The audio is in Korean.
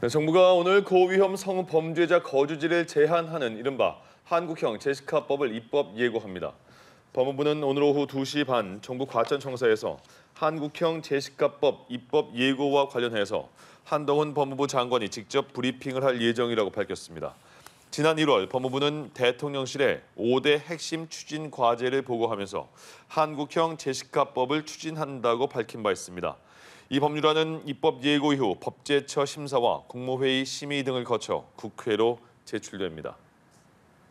네, 정부가 오늘 고위험 성범죄자 거주지를 제한하는 이른바 한국형 제시카법을 입법 예고합니다. 법무부는 오늘 오후 2시 반 정부 과천청사에서 한국형 제시카법 입법 예고와 관련해서 한동훈 법무부 장관이 직접 브리핑을 할 예정이라고 밝혔습니다. 지난 1월 법무부는 대통령실에 5대 핵심 추진 과제를 보고하면서 한국형 제시카법을 추진한다고 밝힌 바 있습니다. 이 법률안은 입법 예고 이후 법제처 심사와 국무회의 심의 등을 거쳐 국회로 제출됩니다.